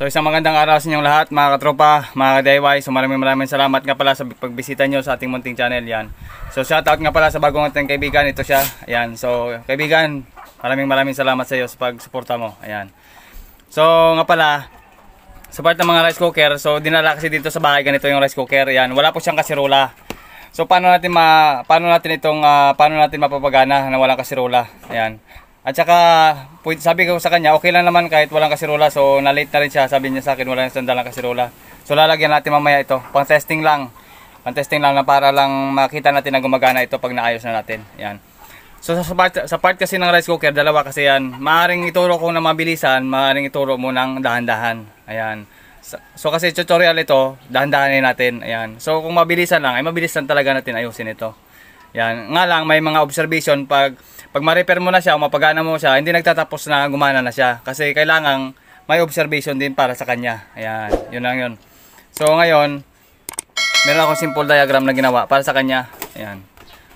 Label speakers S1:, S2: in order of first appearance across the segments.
S1: So isang magandang araw sa inyong lahat mga katropa, mga ka-DIY. So maraming maraming salamat nga pala sa pagbisita nyo sa ating munting channel yan. So shout out nga pala sa bagong ating kaibigan, ito siya. Ayan. So kaibigan, maraming maraming salamat sa iyo sa pagsuporta mo. Ayan. So nga pala, sa part ng mga rice cooker, so dinala kasi dito sa bahay ganito yung rice cooker. Ayan. Wala po siyang kasirola. So paano natin ma paano natin itong uh, paano natin mapapagana na walang kasirola? Ayun. At saka, sabi ko sa kanya, okay lang naman kahit walang kasirola. So, na-late na rin siya. Sabi niya sa akin, wala na sandalang kasirola. So, lalagyan natin mamaya ito. Pang-testing lang. Pang-testing lang na para lang makita natin na gumagana ito pag naayos na natin. Yan. So, sa part, sa part kasi ng rice cooker, dalawa kasi yan. Maaring ituro ko na mabilisan, maaring ituro mo ng dahan-dahan. Ayan. So, so, kasi tutorial ito, dahan-dahanin natin. Ayan. So, kung mabilisan lang, ay mabilisan talaga natin ayusin ito. Yan. Nga lang, may mga observation pag pag ma-repair mo na siya o mapagana mo siya, hindi nagtatapos na gumana na siya. Kasi kailangan may observation din para sa kanya. Ayun, yun lang yun. So ngayon, meron akong simple diagram na ginawa para sa kanya. Ayun.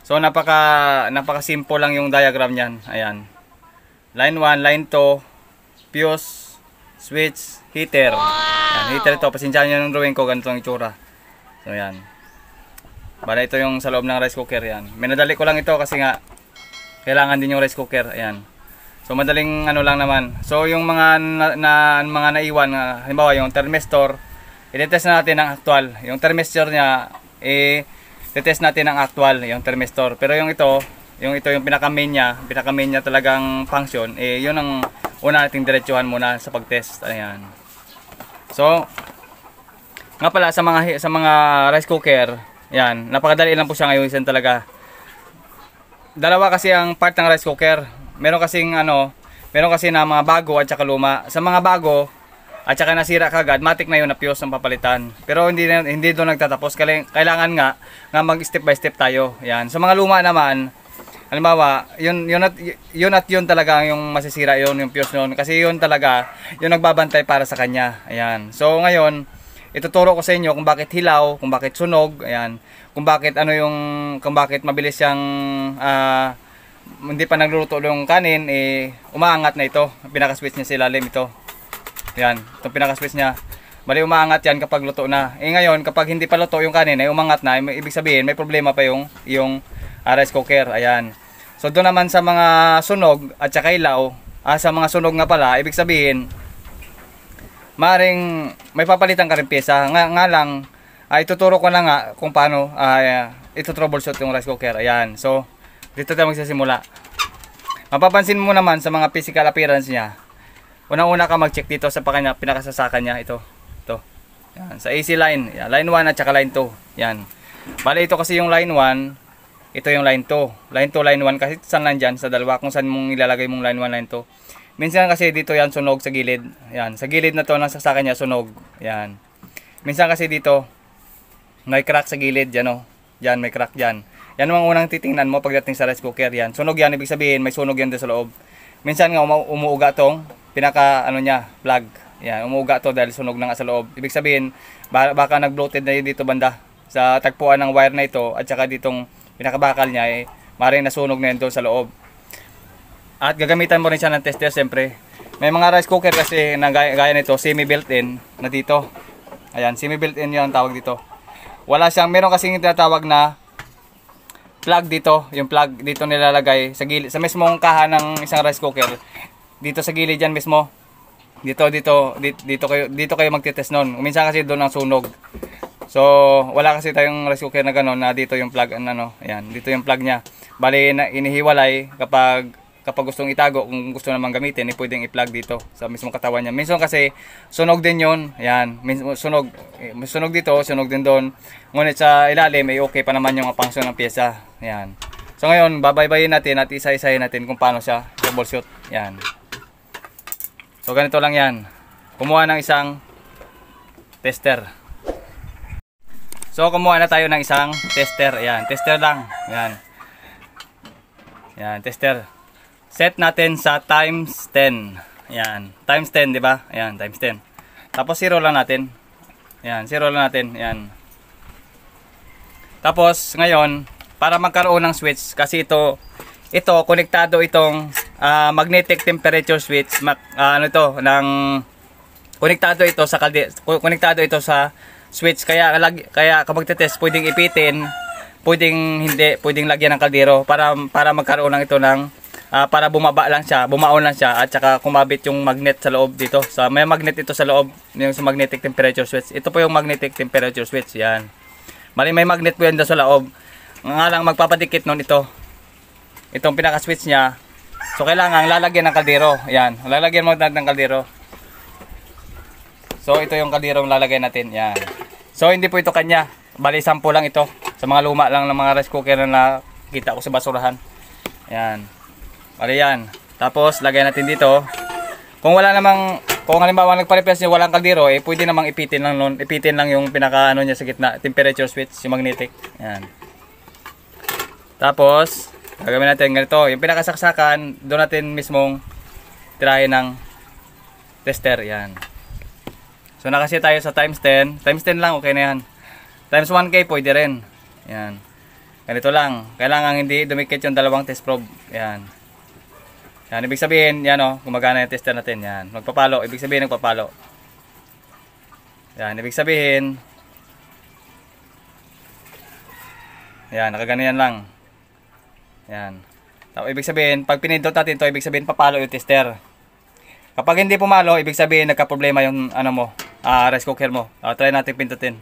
S1: So napaka napaka simple lang yung diagram niyan. Ayun. Line 1, line 2, fuse, switch, heater. Ayan, heater ito, Pasensyahan niyo ng drawing ko ganito ang itsura. So ayan. Bala ito yung sa loob ng rice cooker yan. Minadali ko lang ito kasi nga kailangan din yung rice cooker. Ayan. So madaling ano lang naman. So yung mga na, na mga naiwan, uh, halimbawa yung thermistor, i-test natin ang actual. Yung thermistor niya eh test natin ang actual, yung thermistor. Pero yung ito, yung ito yung pinaka main niya, pinaka main niya talagang function, eh yun ang una nating diretsuhan muna sa pagtest. Ayan. So nga pala sa mga sa mga rice cooker, yan, napakadali lang po siya ngayon isan talaga. Dalawa kasi ang part ng rice cooker. Meron kasing ano, meron kasi na mga bago at saka luma. Sa mga bago at saka nasira kagad, matik na yun na fuse ang papalitan. Pero hindi hindi doon nagtatapos. Kailangan nga nga mag step by step tayo. Yan. Sa mga luma naman, halimbawa, yun, yun, at, yun at yun talaga yung masisira yun, yung fuse noon. Kasi yun talaga, yung nagbabantay para sa kanya. Ayan. So, ngayon, ituturo ko sa inyo kung bakit hilaw, kung bakit sunog, ayan, kung bakit ano yung, kung bakit mabilis yang uh, ah, hindi pa nagluluto yung kanin, eh, umaangat na ito. Pinaka-switch niya sa ilalim ito. Ayan, itong pinaka-switch niya. Bali umaangat yan kapag luto na. Eh ngayon, kapag hindi pa luto yung kanin, ay eh, umaangat na. Ibig sabihin, may problema pa yung, yung ah, rice cooker. Ayan. So doon naman sa mga sunog at saka ilaw, ah, sa mga sunog nga pala, ibig sabihin, maring may papalitan ka rin pyesa. Nga, nga lang, ay ah, tuturo ko na nga kung paano ay, ah, ito troubleshoot yung rice cooker. Ayan. So, dito tayo magsisimula. Mapapansin mo naman sa mga physical appearance niya. una -una ka mag-check dito sa pakanya, pinakasasakan niya. Ito. Ito. Yan. Sa AC line. Yan. Line 1 at saka line 2. Yan. Bale, ito kasi yung line 1 ito yung line 2. Line 2, line 1 kasi saan lang dyan? Sa dalawa kung saan mong ilalagay mong line 1, line 2. Minsan kasi dito yan sunog sa gilid. Yan, sa gilid na to nang sasakin niya sunog. Yan. Minsan kasi dito may crack sa gilid yan oh. Yan may crack yan. Yan ang unang titingnan mo pagdating sa rice cooker yan. Sunog yan ibig sabihin may sunog yan sa loob. Minsan nga umu umuuga tong pinaka ano niya, plug. Yan, umuuga to dahil sunog na nga sa loob. Ibig sabihin baka nag-bloated na yun dito banda sa tagpuan ng wire na ito at saka ditong pinakabakal niya eh maring nasunog na yun doon sa loob. At gagamitan mo rin siya ng tester siyempre. May mga rice cooker kasi na gaya, gaya nito, semi built-in na dito. Ayan, semi built-in 'yung tawag dito. Wala siyang meron kasi yung tinatawag na plug dito, yung plug dito nilalagay sa gilid sa mismong kaha ng isang rice cooker. Dito sa gilid diyan mismo. Dito dito dito, dito kayo dito kayo magte-test noon. Minsan kasi doon ang sunog. So, wala kasi tayong rice cooker na gano'n na dito yung plug, ano, ano ayan, dito yung plug niya. Bali, na, inihiwalay kapag kapag gustong itago, kung gusto naman gamitin, eh, pwedeng i-plug dito sa mismong katawan niya. Minsan kasi, sunog din yun. Ayan, sunog, eh, sunog dito, sunog din doon. Ngunit sa ilalim, eh, okay pa naman yung function ng pyesa. Ayan. So ngayon, babaybayin natin at isa-isahin natin kung paano siya troubleshoot. Ayan. So ganito lang yan. Kumuha ng isang tester. So kumuha na tayo ng isang tester. Ayan, tester lang. Ayan. Ayan, tester set natin sa times 10. Ayan. Times 10, di ba? Ayan, times 10. Tapos, zero lang natin. Ayan, zero lang natin. Ayan. Tapos, ngayon, para magkaroon ng switch, kasi ito, ito, konektado itong uh, magnetic temperature switch, mag, uh, ah, ano ito, ng, konektado ito sa kalde, konektado ito sa switch, kaya, lag, kaya kapag test pwedeng ipitin, pwedeng hindi, pwedeng lagyan ng kaldero para, para magkaroon ng ito ng uh, para bumaba lang siya, bumaon lang siya at saka kumabit yung magnet sa loob dito. So may magnet ito sa loob, yung sa magnetic temperature switch. Ito po yung magnetic temperature switch, yan. Mali may magnet po yan sa loob. Nga lang magpapadikit noon ito. Itong pinaka-switch niya. So kailangan lalagyan ng kaldero. Yan, lalagyan mo ng kaldero. So ito yung kalderong lalagyan natin, yan. So hindi po ito kanya. Bali sample lang ito sa mga luma lang ng mga rice cooker na nakita ko sa basurahan. Yan. Bali yan. Tapos, lagay natin dito. Kung wala namang, kung halimbawa nagpa-replace niya walang kaldero, eh pwede namang ipitin lang noon, Ipitin lang yung pinaka ano niya sa gitna, temperature switch, yung magnetic. Yan. Tapos, gagawin natin ganito. Yung pinakasaksakan, doon natin mismong tirahin ng tester. Yan. So, nakasya tayo sa times 10. Times 10 lang, okay na yan. Times 1K, pwede rin. Yan. Ganito lang. Kailangan hindi dumikit yung dalawang test probe. Yan. Yan, ibig sabihin, yan o, oh, gumagana yung tester natin. Yan, magpapalo. Ibig sabihin, nagpapalo. Yan, ibig sabihin, yan, nakaganyan lang. Yan. So, ibig sabihin, pag pinindot natin to, ibig sabihin, papalo yung tester. Kapag hindi pumalo, ibig sabihin, nagka-problema yung, ano mo, uh, rice cooker mo. Uh, try natin pindutin.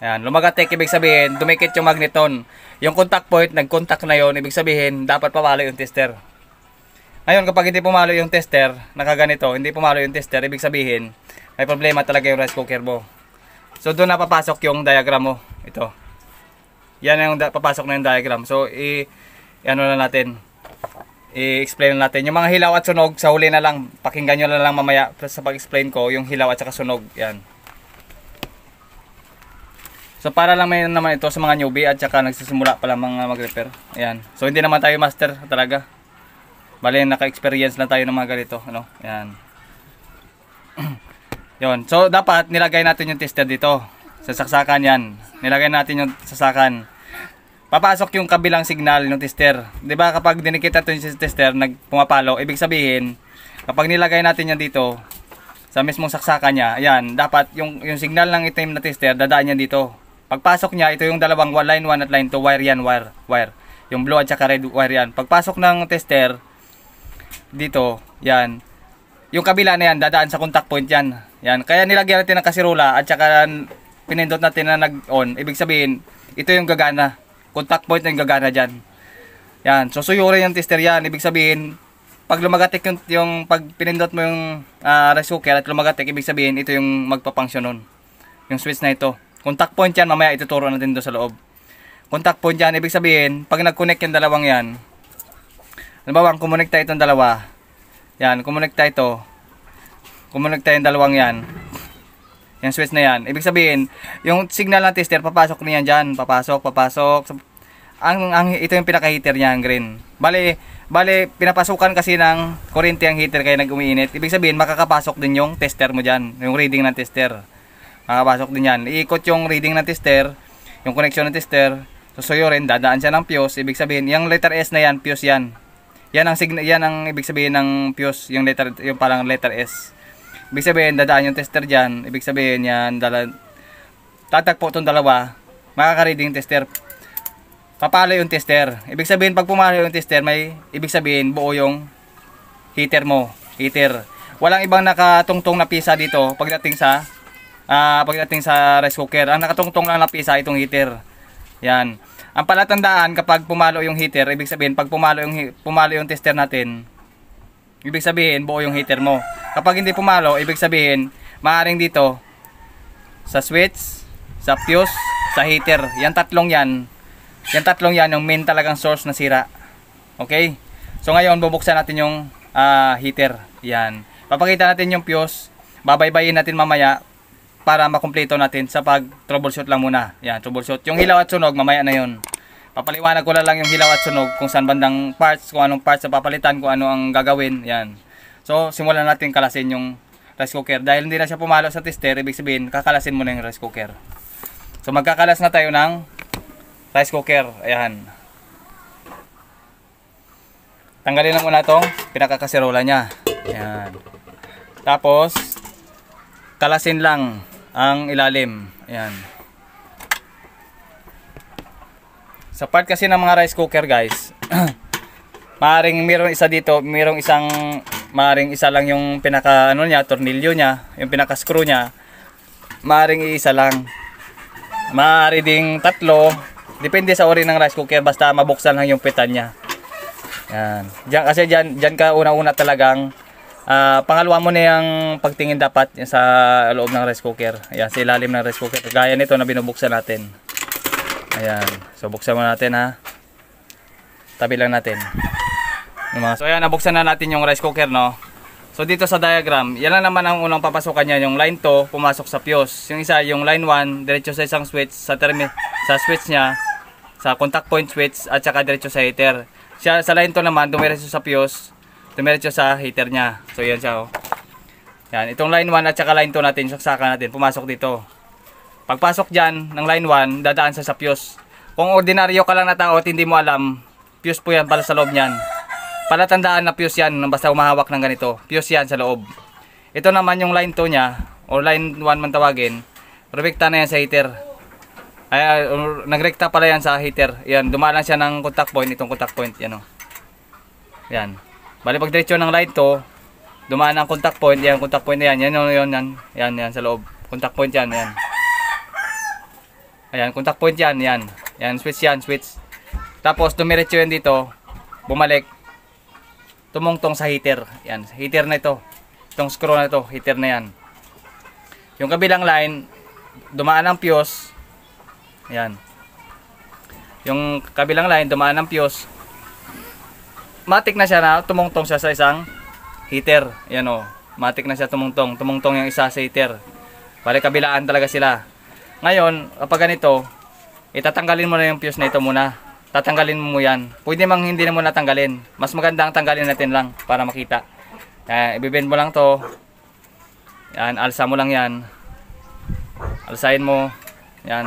S1: Yan, lumagatek ibig sabihin, dumikit yung magneton. Yung contact point, nag-contact na yon ibig sabihin, dapat papalo yung tester. Ngayon kapag hindi pumalo yung tester, nakaganito, hindi pumalo yung tester, ibig sabihin, may problema talaga yung rice cooker mo. So doon na papasok yung diagram mo. Ito. Yan yung papasok na yung diagram. So i ano na natin. I-explain na natin. Yung mga hilaw at sunog, sa huli na lang. Pakinggan nyo na lang mamaya sa pag-explain ko yung hilaw at saka sunog. Yan. So para lang may naman ito sa mga newbie at saka nagsisimula pa lang mga mag-repair. Ayan. So hindi naman tayo master talaga. Bali, naka-experience lang tayo ng mga ganito. Ano? Ayun. yon So, dapat nilagay natin yung tester dito. Sa saksakan yan. Nilagay natin yung sasakan. Papasok yung kabilang signal ng tester. 'Di ba kapag dinikita ito yung tester, nagpumapalo, ibig sabihin, kapag nilagay natin yan dito, sa mismong saksakan niya, ayan, dapat yung, yung signal ng itim na tester, dadaan niya dito. Pagpasok niya, ito yung dalawang line 1 at line 2, wire yan, wire, wire. Yung blue at saka red wire yan. Pagpasok ng tester, dito, yan. Yung kabila na yan, dadaan sa contact point yan. Yan. Kaya nilagyan natin ng kasirula at saka pinindot natin na nag-on. Ibig sabihin, ito yung gagana. Contact point na yung gagana dyan. Yan. So, suyurin yung tester yan. Ibig sabihin, pag lumagatik yung, yung pag pinindot mo yung uh, ah, resuker at lumagatik, ibig sabihin, ito yung magpapangsyon nun. Yung switch na ito. Contact point yan, mamaya ituturo natin doon sa loob. Contact point yan, ibig sabihin, pag nag-connect yung dalawang yan, halimbawa ang kumonekta itong dalawa yan kumonekta ito kumonekta yung dalawang yan yung switch na yan ibig sabihin yung signal ng tester papasok niyan dyan papasok papasok ang, ang ito yung pinaka heater niya ang green Bali, bali, pinapasukan kasi ng kuryente ang heater kaya nag-umiinit ibig sabihin makakapasok din yung tester mo dyan yung reading ng tester makakapasok din yan iikot yung reading ng tester yung connection ng tester susuyo susuyurin, dadaan siya ng fuse. Ibig sabihin, yung letter S na yan, fuse yan. Yan ang sign yan ang ibig sabihin ng fuse, yung letter yung parang letter S. Ibig sabihin dadaan yung tester diyan, ibig sabihin yan dala tatagpo tong dalawa, makaka-reading tester. Papalo yung tester. Ibig sabihin pag pumalo yung tester, may ibig sabihin buo yung heater mo, heater. Walang ibang nakatungtong na pisa dito pagdating sa uh, pagdating sa rice cooker. Ang nakatungtong lang na pisa itong heater. Yan. Ang palatandaan kapag pumalo yung heater, ibig sabihin pag pumalo yung pumalo yung tester natin, ibig sabihin buo yung heater mo. Kapag hindi pumalo, ibig sabihin maaring dito sa switch, sa fuse, sa heater. Yan tatlong yan. Yan tatlong yan yung main talagang source na sira. Okay? So ngayon bubuksan natin yung uh, heater. Yan. Papakita natin yung fuse. Babaybayin natin mamaya para makumpleto natin sa pag troubleshoot lang muna. Yan, troubleshoot. Yung hilaw at sunog, mamaya na yun. Papaliwanag ko lang, lang yung hilaw at sunog, kung saan bandang parts, kung anong parts na papalitan, kung ano ang gagawin. Yan. So, simulan natin kalasin yung rice cooker. Dahil hindi na siya pumalo sa tester, ibig sabihin, kakalasin muna yung rice cooker. So, magkakalas na tayo ng rice cooker. Ayan. Tanggalin na muna itong pinakakaserola niya. Ayan. Tapos, kalasin lang ang ilalim. Ayan. Sa part kasi ng mga rice cooker guys, maaring mayroong isa dito, mayroong isang, maaring isa lang yung pinaka, ano niya, tornilyo niya, yung pinaka screw niya, maaring isa lang. Maari ding tatlo, depende sa uri ng rice cooker, basta mabuksan lang yung pitan niya. Yan. Diyan, kasi diyan, diyan ka una-una talagang Uh, pangalawa mo na yung pagtingin dapat sa loob ng rice cooker. Ayan, sa ilalim ng rice cooker. Gaya nito na binubuksan natin. Ayan. So, buksan mo natin ha. Tabi lang natin. So, ayan. Nabuksan na natin yung rice cooker, no? So, dito sa diagram, yan lang naman ang unang papasukan niya. Yung line 2, pumasok sa fuse. Yung isa, yung line 1, diretso sa isang switch, sa, sa switch niya, sa contact point switch, at saka diretso sa heater. Siya, sa line 2 naman, dumiretso sa fuse, Tumiretso sa heater niya. So yan siya oh. Yan, itong line 1 at saka line 2 natin, saksakan natin, pumasok dito. Pagpasok dyan ng line 1, dadaan sa sa fuse. Kung ordinaryo ka lang na tao at hindi mo alam, fuse po yan para sa loob niyan. Palatandaan na fuse yan, basta umahawak ng ganito. Fuse yan sa loob. Ito naman yung line 2 niya, o line 1 man tawagin, Rekta na yan sa heater. Ay, uh, nagrekta pala yan sa heater. Yan, dumaan siya ng contact point, itong contact point, yan o. Oh. Yan. Bali pag diretso ng light to, dumaan ang contact point, yan contact point na yan, yan yun, yan, yan, yan sa loob. Contact point yan, yan. Ayan, contact point yan, yan. Yan, switch yan, switch. Tapos dumiretso yan dito, bumalik. Tumungtong sa heater. Yan, heater na ito. Itong screw na ito, heater na yan. Yung kabilang line, dumaan ang fuse. Ayan. Yung kabilang line, dumaan ang fuse matik na siya na tumungtong siya sa isang heater. Yan o. Matik na siya tumungtong. Tumungtong yung isa sa heater. Pare kabilaan talaga sila. Ngayon, kapag ganito, itatanggalin mo na yung fuse na ito muna. Tatanggalin mo yan. Pwede mang hindi na muna tanggalin. Mas maganda ang tanggalin natin lang para makita. Uh, ibibend mo lang to. Yan, alsa mo lang yan. Alsahin mo. Yan.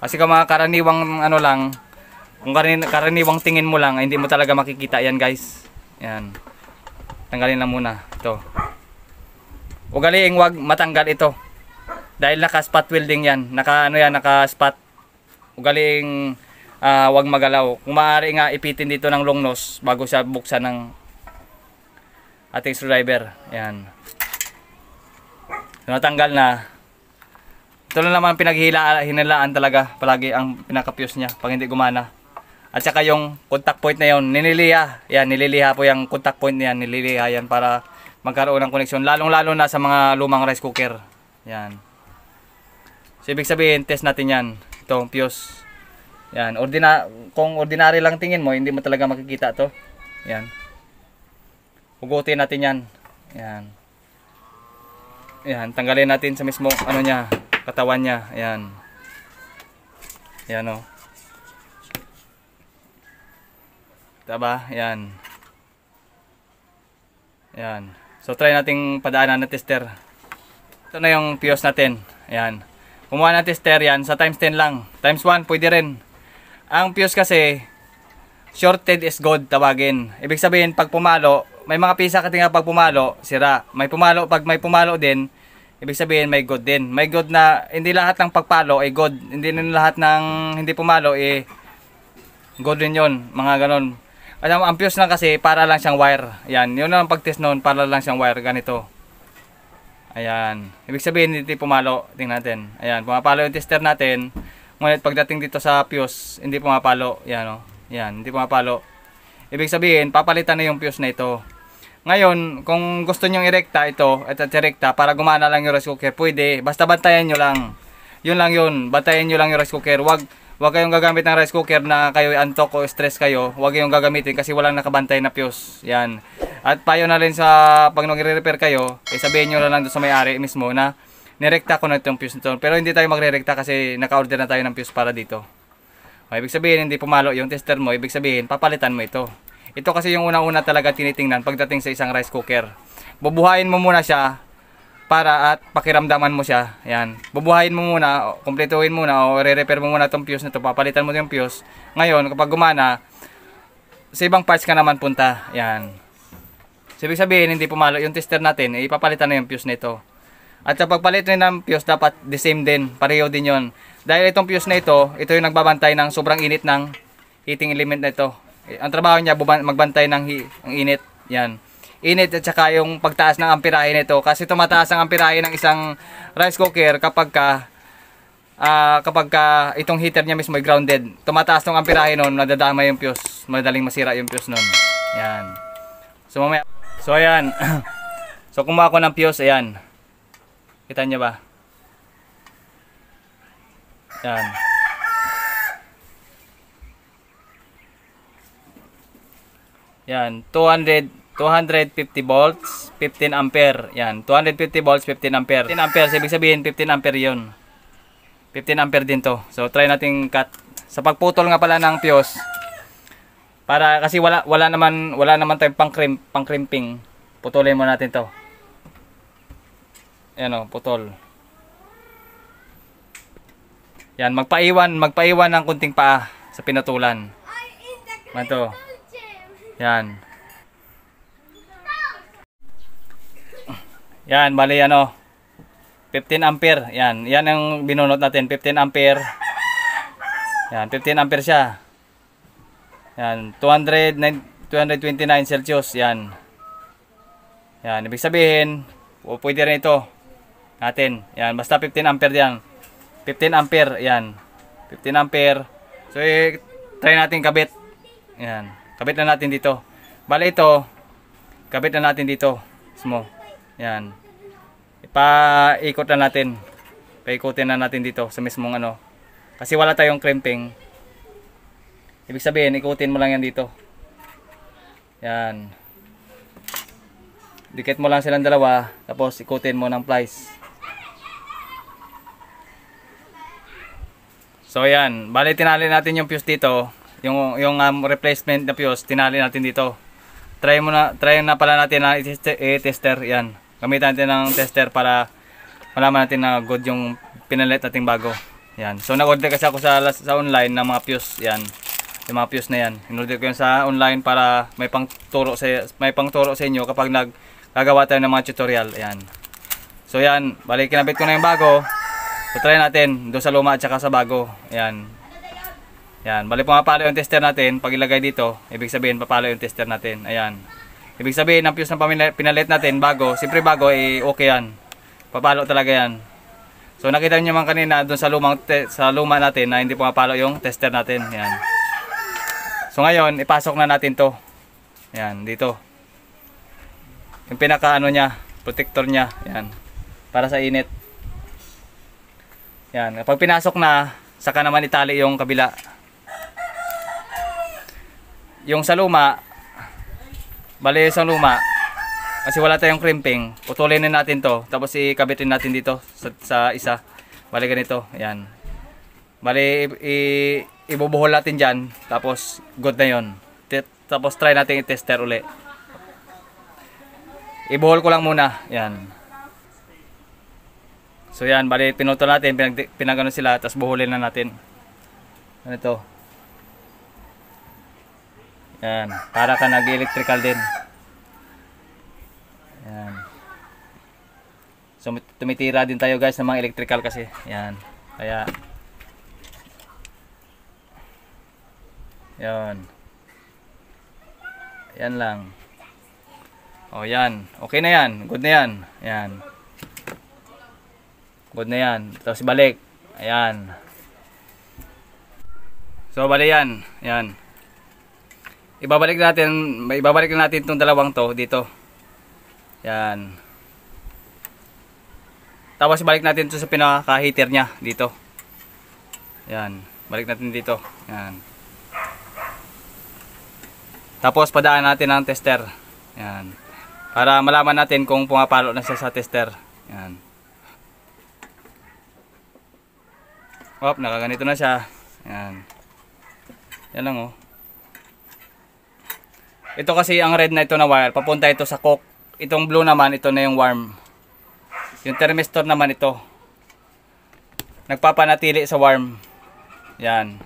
S1: Kasi kung mga karaniwang ano lang, kung karin karaniwang tingin mo lang, hindi mo talaga makikita yan guys. Yan. Tanggalin na muna. Ito. Ugaliing wag matanggal ito. Dahil naka-spot welding yan. Naka ano yan, naka-spot. Ugaliing uh, ah, wag magalaw. Kung maaari nga ipitin dito ng long nose bago siya buksan ng ating screwdriver. Yan. So, natanggal na. Ito lang naman pinaghinalaan talaga palagi ang pinaka-fuse niya pag hindi gumana. At saka yung contact point na yon nililiha. Yan, nililiha po yung contact point niyan, yan. Nililiha yan para magkaroon ng koneksyon. Lalong-lalo na sa mga lumang rice cooker. Yan. So, ibig sabihin, test natin yan. Itong fuse. Yan. Ordina kung ordinary lang tingin mo, hindi mo talaga makikita to. Yan. Hugutin natin yan. Yan. Yan. Tanggalin natin sa mismo, ano niya, katawan niya. Yan. Yan o. Oh. Diba? Yan. Yan. So, try nating padaanan na tester. Ito na yung fuse natin. Yan. Kumuha ng tester yan. Sa times 10 lang. Times 1, pwede rin. Ang fuse kasi, shorted is good tawagin. Ibig sabihin, pag pumalo, may mga pisa ka tinga pag pumalo, sira. May pumalo, pag may pumalo din, ibig sabihin may good din. May good na, hindi lahat ng pagpalo ay good. Hindi na lahat ng hindi pumalo eh, good din yon Mga ganon. Alam, ang fuse lang kasi para lang siyang wire. Ayan, yun lang pag-test noon, para lang siyang wire, ganito. Ayan, ibig sabihin hindi pumalo, tingnan natin. Ayan, pumapalo yung tester natin. Ngunit pagdating dito sa fuse, hindi pumapalo. Ayan, oh. Ayan, hindi pumapalo. Ibig sabihin, papalitan na yung fuse na ito. Ngayon, kung gusto nyo irekta ito, at irekta, para gumana lang yung rice cooker, pwede. Basta bantayan nyo lang. Yun lang yun, bantayan nyo lang yung rice cooker. Huwag, Huwag kayong gagamit ng rice cooker na kayo antok o stress kayo. Huwag kayong gagamitin kasi walang nakabantay na fuse. Yan. At payo na rin sa pag nagre-repair kayo, eh sabihin nyo na lang doon sa may-ari mismo na nirekta ko na itong fuse nito. Pero hindi tayo magre-rekta kasi naka-order na tayo ng fuse para dito. O, ibig sabihin, hindi pumalo yung tester mo. Ibig sabihin, papalitan mo ito. Ito kasi yung una-una talaga tinitingnan pagdating sa isang rice cooker. Bubuhayin mo muna siya para at pakiramdaman mo siya. Ayan. Bubuhayin mo muna, kumpletuhin muna o re-repair mo muna tong fuse na to. Papalitan mo yung fuse. Ngayon, kapag gumana, sa ibang parts ka naman punta. Ayan. So, ibig sabihin, hindi pumalo yung tester natin. ipapalitan na yung fuse nito. At sa pagpalit na ng fuse, dapat the same din. Pareho din yon. Dahil itong fuse na ito, ito yung nagbabantay ng sobrang init ng heating element na ito. Ang trabaho niya, magbantay ng ang init. Yan init at saka yung pagtaas ng ampirahe nito kasi tumataas ang ampirahe ng isang rice cooker kapag ka uh, kapag ka itong heater niya mismo ay grounded tumataas ng ampirahe noon nadadama yung fuse madaling masira yung fuse noon yan so mamaya so ayan so kumuha ko ng fuse ayan kita niya ba yan yan 200 250 volts, 15 ampere. Yan, 250 volts, 15 ampere. 15 ampere, so, ibig sabihin 15 ampere yon. 15 ampere din to. So, try nating cut. Sa pagputol nga pala ng fuse, para kasi wala wala naman wala naman tayong pang crimp, pang crimping. Putulin mo natin to. Ayan oh, putol. Yan, magpaiwan, magpaiwan ng kunting paa sa pinatulan. Ganto. Yan. Yan, bali ano. 15 ampere. Yan, yan ang binunot natin. 15 ampere. Yan, 15 ampere siya. Yan, 200, 229 Celsius. Yan. Yan, ibig sabihin, pwede rin ito natin. Yan, basta 15 ampere yan. 15 ampere, yan. 15 ampere. So, i try natin kabit. Yan. Kabit na natin dito. Bale ito, kabit na natin dito. Small. Yan. Ipaikot na natin. Paikutin na natin dito sa mismong ano. Kasi wala tayong crimping. Ibig sabihin, ikutin mo lang yan dito. Yan. Dikit mo lang silang dalawa. Tapos ikutin mo ng plies. So yan. Bali, tinali natin yung fuse dito. Yung, yung um, replacement na fuse, tinali natin dito. Try mo na, try na pala natin na i-tester. Yan gamitan natin ng tester para malaman natin na good yung pinalit nating bago. Yan. So nag-order kasi ako sa, sa online ng mga fuse. Yan. Yung mga fuse na yan. Inorder ko yun sa online para may pangturo sa, may pangturo sa inyo kapag naggagawa tayo ng mga tutorial. Yan. So yan. Balik kinabit ko na yung bago. So try natin doon sa luma at saka sa bago. Yan. Yan, Balik pumapalo yung tester natin. Pag ilagay dito, ibig sabihin papalo yung tester natin. Ayan. Ibig sabihin, ang fuse na pinalit natin, bago, siyempre bago, eh, okay yan. Papalo talaga yan. So nakita niyo man kanina doon sa lumang sa luma natin na hindi pumapalo yung tester natin. Yan. So ngayon, ipasok na natin 'to. Yan, dito. Yung pinaka ano niya, protector niya, yan. Para sa init. Yan, kapag pinasok na, saka naman itali yung kabila. Yung sa luma, Bali isang luma. Kasi wala tayong crimping. Putulin natin to. Tapos ikabitin natin dito sa, sa isa. Bali ganito. Ayan. Bali i, ibubuhol natin dyan. Tapos good na yon. Tapos try natin i-tester uli. Ibuhol ko lang muna. Ayan. So yan. Bali pinutol natin. Pinag, pinagano sila. Tapos buhulin na natin. Ganito. Yan. Para ka nag-electrical din. Yan. So tumitira din tayo guys ng mga electrical kasi. Yan. Kaya Yan. Yan lang. O yan. Okay na yan. Good na yan. Yan. Good na yan. Tapos balik. Ayan. So bali yan. Yan ibabalik natin, ibabalik na natin itong dalawang to dito. Yan. Tapos ibalik natin ito sa pinaka-heater niya dito. Yan. Balik natin dito. Yan. Tapos padaan natin ang tester. Yan. Para malaman natin kung pumapalo na siya sa tester. Yan. Op, nakaganito na siya. Yan. Yan lang oh. Ito kasi ang red na ito na wire, papunta ito sa cook. Itong blue naman, ito na yung warm. Yung thermistor naman ito. Nagpapanatili sa warm. Yan.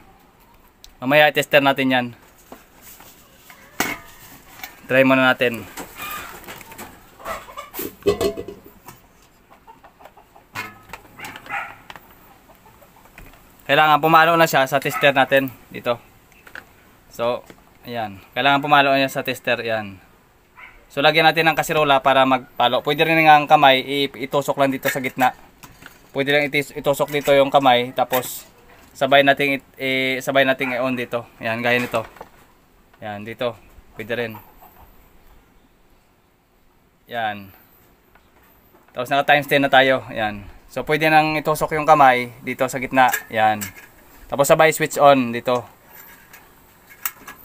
S1: Mamaya i-tester natin yan. Try muna natin. Kailangan pumalo na siya sa tester natin dito. So, Ayan. Kailangan pumalo niya sa tester. 'yan. So, lagyan natin ng kasirola para magpalo. Pwede rin nga ang kamay, itusok lang dito sa gitna. Pwede lang itusok dito yung kamay. Tapos, sabay nating eh, sabay nating i-on dito. Ayan, gaya nito. Ayan, dito. Pwede rin. Ayan. Tapos, naka-times 10 na tayo. Ayan. So, pwede nang itusok yung kamay dito sa gitna. Ayan. Tapos, sabay switch on dito.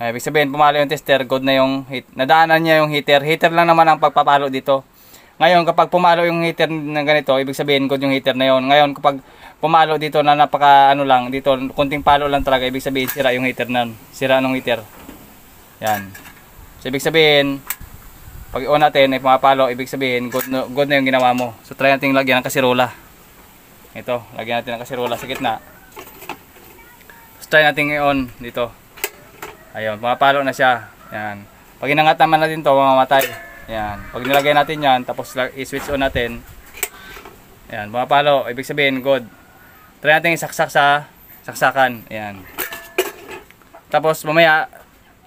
S1: Uh, ibig sabihin, pumalo yung tester, good na yung heat. Nadaanan niya yung heater. Heater lang naman ang pagpapalo dito. Ngayon, kapag pumalo yung heater na ganito, ibig sabihin, good yung heater na yon. Ngayon, kapag pumalo dito na napaka, ano lang, dito, kunting palo lang talaga, ibig sabihin, sira yung heater na. Sira nung heater. Yan. So, ibig sabihin, pag on natin, ay pumapalo, ibig sabihin, good, good na yung ginawa mo. So, try natin lagyan ng kasirola. Ito, lagyan natin ng kasirola sa gitna. Tapos, try natin i-on dito. Ayun, pumapalo na siya. Yan. Pag inangat naman natin to, mamamatay. Yan. Pag nilagay natin yan, tapos i-switch on natin. Yan, pumapalo. Ibig sabihin, good. Try natin isaksak sa saksakan. Yan. Tapos mamaya,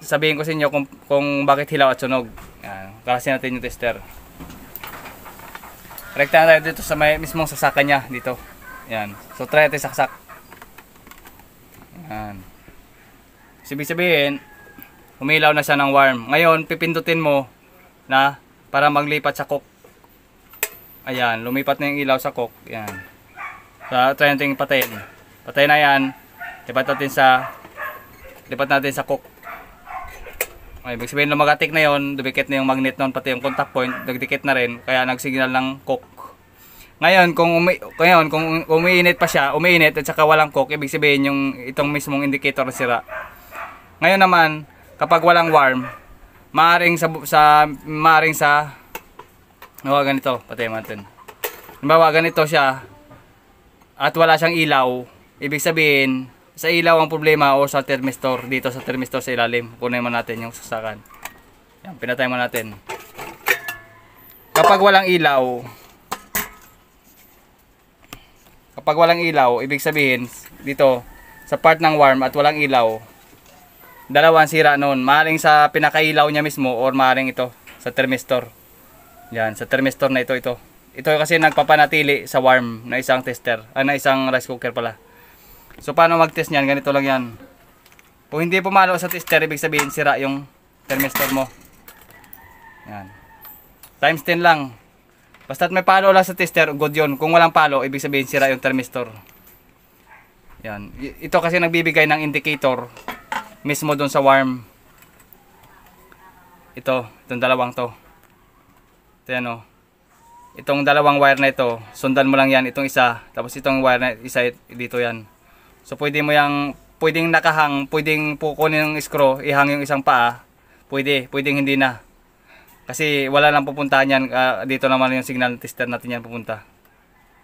S1: sabihin ko sa inyo kung, kung bakit hilaw at sunog. Yan. Kalasin natin yung tester. Rekta na tayo dito sa may mismong sasakan niya dito. Yan. So try natin saksak. Yan. Sibig sabihin, umilaw na siya ng warm. Ngayon, pipindutin mo na para maglipat sa cook. Ayan, lumipat na yung ilaw sa cook. Ayan. Sa so, try natin patayin. Patayin na yan. Lipat natin sa lipat natin sa cook. Okay, ibig sabihin lumagatik na yon, dumikit na yung magnet noon pati yung contact point, nagdikit na rin kaya nagsignal ng cook. Ngayon kung umi ngayon kung umiinit pa siya, umiinit at saka walang cook, ibig sabihin yung itong mismong indicator sira. Ngayon naman, kapag walang warm, maaring sa, sa maaring sa oh, ganito, patay natin. Halimbawa, ganito siya at wala siyang ilaw, ibig sabihin, sa ilaw ang problema o sa thermistor, dito sa thermistor sa ilalim. Kunin mo natin yung sasakan. Yan, pinatay mo natin. Kapag walang ilaw, kapag walang ilaw, ibig sabihin, dito, sa part ng warm at walang ilaw, dalawang sira noon. Maling sa pinakailaw niya mismo or maling ito sa thermistor. Yan, sa thermistor na ito ito. Ito kasi nagpapanatili sa warm na isang tester, ah, na isang rice cooker pala. So paano mag-test niyan? Ganito lang 'yan. Kung hindi pumalo sa tester, ibig sabihin sira yung thermistor mo. Yan. Times 10 lang. Basta't may palo lang sa tester, good yun. Kung walang palo, ibig sabihin sira yung thermistor. Yan. Ito kasi nagbibigay ng indicator mismo doon sa warm ito, itong dalawang to ito yan o oh. itong dalawang wire na ito sundan mo lang yan, itong isa tapos itong wire na isa dito yan so pwede mo yung pwedeng nakahang, pwedeng pukunin yung screw ihang yung isang paa pwede, pwedeng hindi na kasi wala lang pupuntahan yan, uh, dito naman yung signal tester natin yan pupunta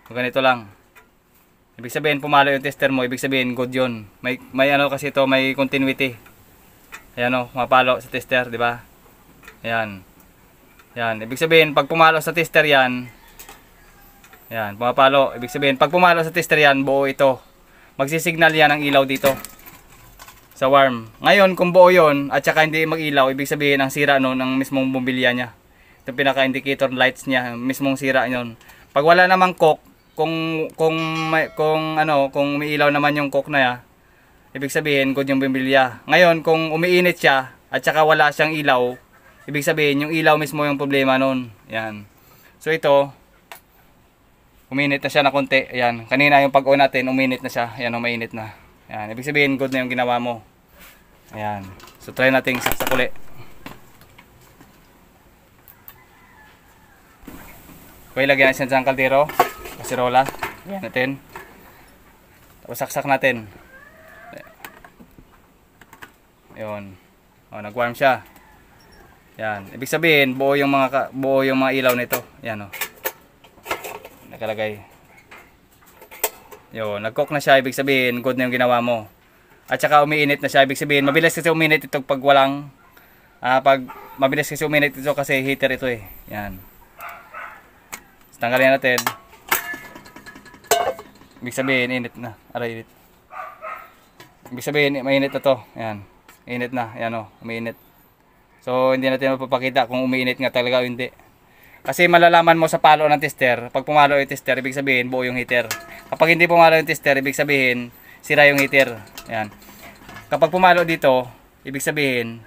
S1: so ganito lang Ibig sabihin, pumalo yung tester mo. Ibig sabihin, good yun. May, may ano kasi to may continuity. Ayan o, oh, pumapalo sa tester, di ba? Ayan. Ayan. Ibig sabihin, pag pumalo sa tester yan, ayan, pumapalo. Ibig sabihin, pag pumalo sa tester yan, buo ito. Magsisignal yan ang ilaw dito. Sa warm. Ngayon, kung buo yon at saka hindi mag-ilaw, ibig sabihin, ang sira nun, ng mismong bumbilya niya. Itong pinaka-indicator lights niya, mismong sira yon Pag wala namang coke, kung kung may, kung ano, kung umiilaw naman yung cook na ya, ibig sabihin good yung bimbilya. Ngayon kung umiinit siya at saka wala siyang ilaw, ibig sabihin yung ilaw mismo yung problema noon. Yan. So ito uminit na siya na konti. Ayan, kanina yung pag-on natin, uminit na siya. Ayan, umainit na. Ayan, ibig sabihin good na yung ginawa mo. Ayan. So try natin sa sakuli. Okay, lagyan natin ng kaldero. Kasirola yeah. natin. Tapos saksak natin. Ayun. Oh, nag-warm siya. Yan. Ibig sabihin, buo yung mga buo yung mga ilaw nito. Yan oh. Nakalagay. Yo, nag-cook na siya, ibig sabihin good na yung ginawa mo. At saka umiinit na siya, ibig sabihin mabilis kasi uminit ito pag walang ah, pag mabilis kasi uminit ito kasi heater ito eh. Yan. Tanggalin natin. Ibig sabihin, init na. Aray, init. Ibig sabihin, mainit na to. Ayan. Init na. Ayan o. Oh. Umiinit. So, hindi natin mapapakita kung umiinit nga talaga o hindi. Kasi malalaman mo sa palo ng tester. Pag pumalo yung tester, ibig sabihin, buo yung heater. Kapag hindi pumalo yung tester, ibig sabihin, sira yung heater. Ayan. Kapag pumalo dito, ibig sabihin,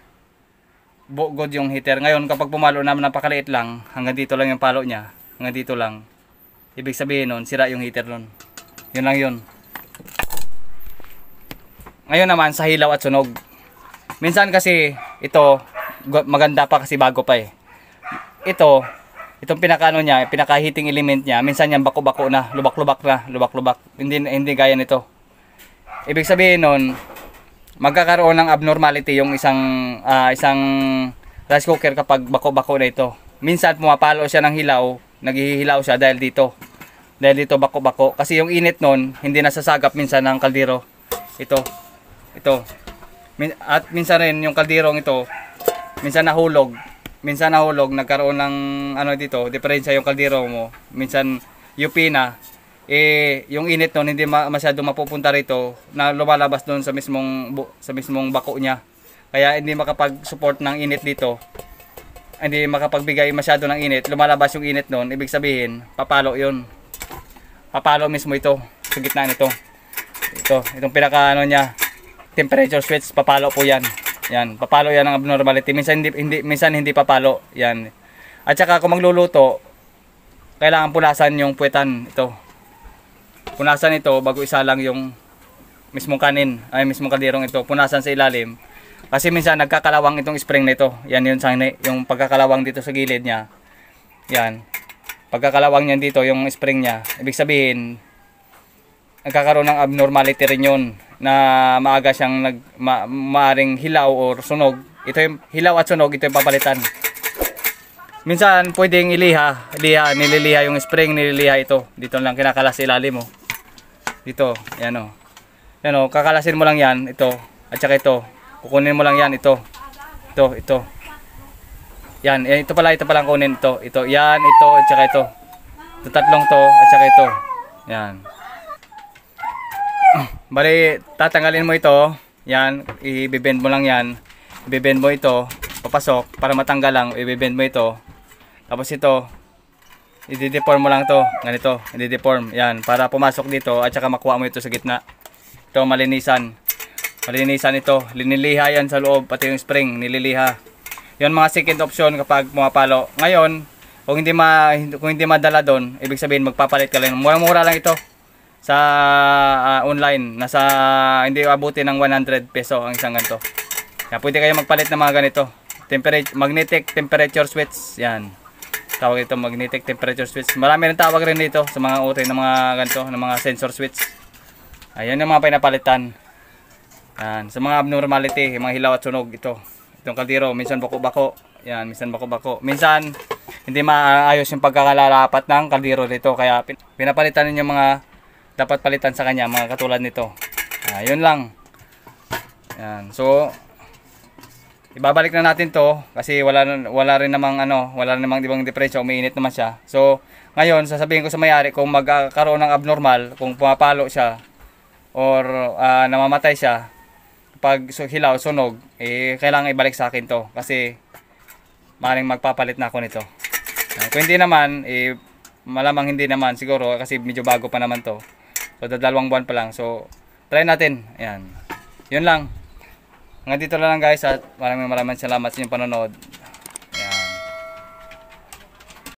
S1: buo good yung heater. Ngayon, kapag pumalo naman napakaliit lang, hanggang dito lang yung palo niya. Hanggang dito lang. Ibig sabihin nun, sira yung heater nun. Yun lang yun. Ngayon naman sa hilaw at sunog. Minsan kasi ito maganda pa kasi bago pa eh. Ito, itong pinakaano niya, pinaka-heating element niya, minsan yan bako-bako na, lubak-lubak na, lubak-lubak. Hindi hindi gaya nito. Ibig sabihin noon, magkakaroon ng abnormality yung isang uh, isang rice cooker kapag bako-bako na ito. Minsan pumapalo siya ng hilaw, naghihilaw siya dahil dito. Dahil dito bako-bako. Kasi yung init nun, hindi nasasagap minsan ng kaldero. Ito. Ito. Min at minsan rin yung kalderong ito, minsan nahulog. Minsan nahulog, nagkaroon ng ano dito, diferensya yung kaldero mo. Minsan UP na. Eh, yung init nun, hindi ma masyado mapupunta rito na lumalabas doon sa mismong, sa mismong bako niya. Kaya hindi makapag-support ng init dito hindi makapagbigay masyado ng init, lumalabas yung init noon, ibig sabihin, papalo yun papalo mismo ito sa gitna nito ito itong pinaka ano niya temperature switch papalo po yan yan papalo yan ang abnormality minsan hindi, hindi minsan hindi papalo yan at saka kung magluluto kailangan punasan yung puwetan ito punasan ito bago isa lang yung mismong kanin ay mismong kalderong ito punasan sa ilalim kasi minsan nagkakalawang itong spring nito yan yun sa yung pagkakalawang dito sa gilid niya yan pagkakalawang niyan dito, yung spring niya, ibig sabihin, nagkakaroon ng abnormality rin yun na maaga siyang nag, ma, maaring hilaw or sunog. Ito yung hilaw at sunog, ito yung papalitan. Minsan pwedeng iliha, liha, nililiha yung spring, nililiha ito. Dito lang kinakalas ilalim mo. Oh. Dito, yan o. Oh. Yan o, oh, kakalasin mo lang yan, ito. At saka ito, kukunin mo lang yan, ito. Ito, ito. Yan, eh, ito pala, ito pala ang kunin ito. Ito, yan, ito, at saka ito. Ito tatlong to, at saka ito. Yan. Bali, tatanggalin mo ito. Yan, i mo lang yan. i mo ito, papasok, para matanggal lang, i mo ito. Tapos ito, i-deform mo lang to ganito, i-deform, yan para pumasok dito at saka makuha mo ito sa gitna ito malinisan malinisan ito, liniliha yan sa loob, pati yung spring, nililiha Yon mga second option kapag pumapalo. Ngayon, kung hindi ma kung hindi madala doon, ibig sabihin magpapalit ka lang. Murang-mura lang ito sa uh, online. Nasa hindi abuti ng 100 peso ang isang ganito. Kaya pwede kayo magpalit ng mga ganito. Temperature magnetic temperature switch 'yan. Tawag ito magnetic temperature switch. Marami rin tawag rin dito sa mga uri ng mga ganito, ng mga sensor switch. Ayun yung mga pinapalitan. Yan. Sa mga abnormality, yung mga hilaw at sunog ito. Itong kaldero, minsan bako-bako. Yan, minsan bako-bako. Minsan, hindi maayos yung pagkakalalapat ng kaldero nito. Kaya pinapalitan ninyo mga dapat palitan sa kanya. Mga katulad nito. Ah, yun lang. Yan. So, ibabalik na natin to. Kasi wala, wala rin namang ano, wala rin namang ibang depresyo. Umiinit naman siya. So, ngayon, sasabihin ko sa mayari kung magkakaroon ng abnormal, kung pumapalo siya or uh, namamatay siya, pag so, hilaw, sunog, eh, kailangan ibalik sa akin to. Kasi, maring magpapalit na ako nito. Ah, kung hindi naman, eh, malamang hindi naman siguro kasi medyo bago pa naman to. So, dadalawang buwan pa lang. So, try natin. Ayan. Yun lang. Hanggang dito lang guys at maraming maraming salamat sa inyong panonood.